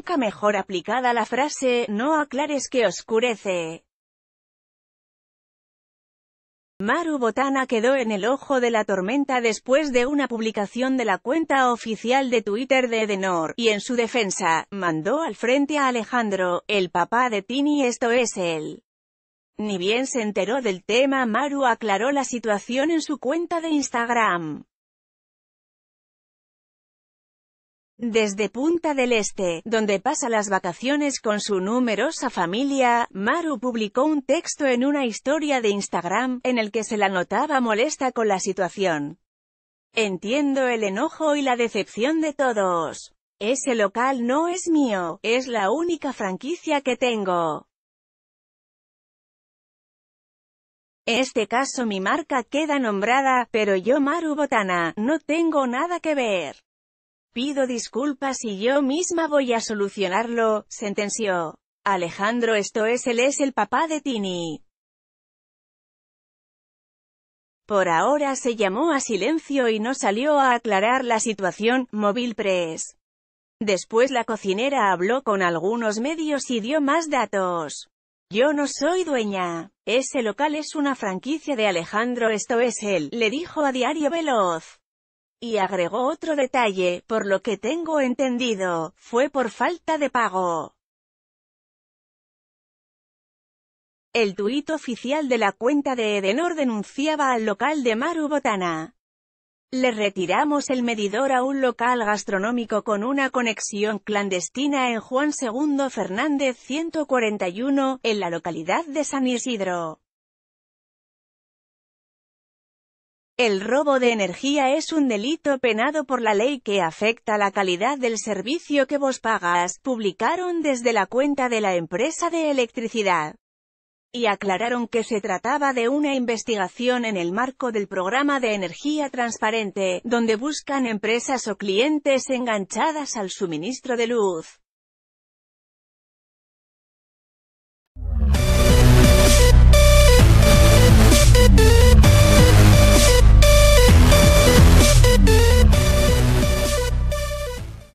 nunca mejor aplicada la frase, no aclares que oscurece. Maru Botana quedó en el ojo de la tormenta después de una publicación de la cuenta oficial de Twitter de Edenor, y en su defensa, mandó al frente a Alejandro, el papá de Tini esto es él. Ni bien se enteró del tema Maru aclaró la situación en su cuenta de Instagram. Desde Punta del Este, donde pasa las vacaciones con su numerosa familia, Maru publicó un texto en una historia de Instagram, en el que se la notaba molesta con la situación. Entiendo el enojo y la decepción de todos. Ese local no es mío, es la única franquicia que tengo. En este caso mi marca queda nombrada, pero yo Maru Botana, no tengo nada que ver. Pido disculpas y yo misma voy a solucionarlo, sentenció. Alejandro esto es él es el papá de Tini. Por ahora se llamó a silencio y no salió a aclarar la situación, Móvil Press. Después la cocinera habló con algunos medios y dio más datos. Yo no soy dueña. Ese local es una franquicia de Alejandro esto es él, le dijo a Diario Veloz. Y agregó otro detalle, por lo que tengo entendido, fue por falta de pago. El tuit oficial de la cuenta de Edenor denunciaba al local de Maru Botana. Le retiramos el medidor a un local gastronómico con una conexión clandestina en Juan II Fernández 141, en la localidad de San Isidro. El robo de energía es un delito penado por la ley que afecta la calidad del servicio que vos pagas, publicaron desde la cuenta de la empresa de electricidad. Y aclararon que se trataba de una investigación en el marco del programa de energía transparente, donde buscan empresas o clientes enganchadas al suministro de luz.